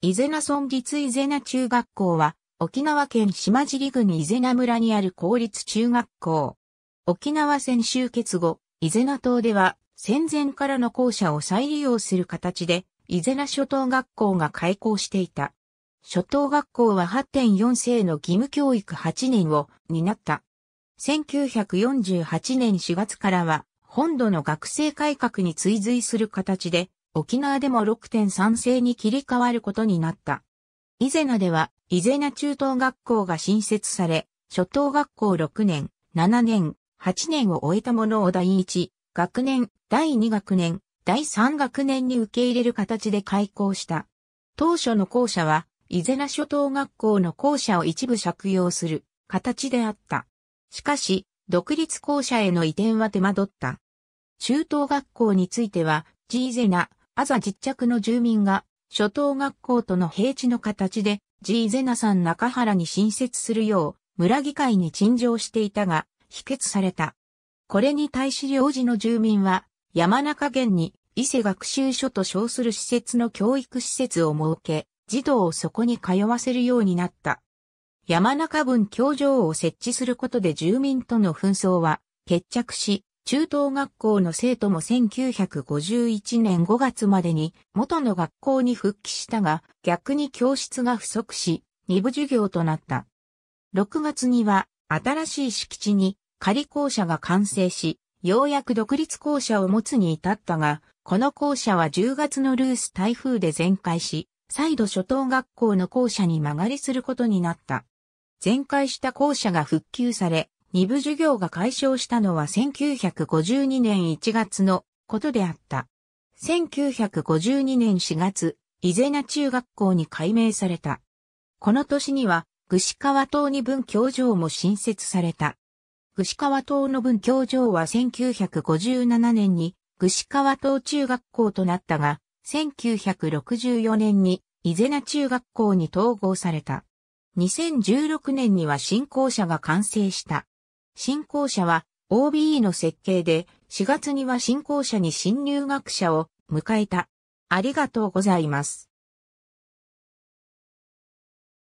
伊是名村立伊是名中学校は、沖縄県島尻郡伊是名村にある公立中学校。沖縄戦終結後、伊是名島では、戦前からの校舎を再利用する形で、伊是名初等学校が開校していた。初等学校は8.4世の義務教育8年を担った。1948年4月からは、本土の学生改革に追随する形で、沖縄でも6.3世に切り替わることになった。伊是名では、伊是名中等学校が新設され、初等学校6年、7年、8年を終えたものを第1学年、第2学年、第3学年に受け入れる形で開校した。当初の校舎は、伊是名初等学校の校舎を一部借用する形であった。しかし、独立校舎への移転は手間取った。中等学校については、ジーゼナ、アザ実着の住民が、初等学校との平地の形で、ジーゼナさん中原に新設するよう、村議会に陳情していたが、否決された。これに対し領事の住民は、山中県に伊勢学習所と称する施設の教育施設を設け、児童をそこに通わせるようになった。山中分教場を設置することで住民との紛争は決着し、中等学校の生徒も1951年5月までに元の学校に復帰したが、逆に教室が不足し、二部授業となった。6月には新しい敷地に仮校舎が完成し、ようやく独立校舎を持つに至ったが、この校舎は10月のルース台風で全壊し、再度初等学校の校舎に間借りすることになった。全壊した校舎が復旧され、二部授業が解消したのは1952年1月のことであった。1952年4月、伊是名中学校に改名された。この年には、串川島二分教場も新設された。串川島の分教場は1957年に串川島中学校となったが、1964年に伊是名中学校に統合された。2016年には新校舎が完成した。新校舎は OBE の設計で、4月には新校舎に新入学者を迎えた。ありがとうございます。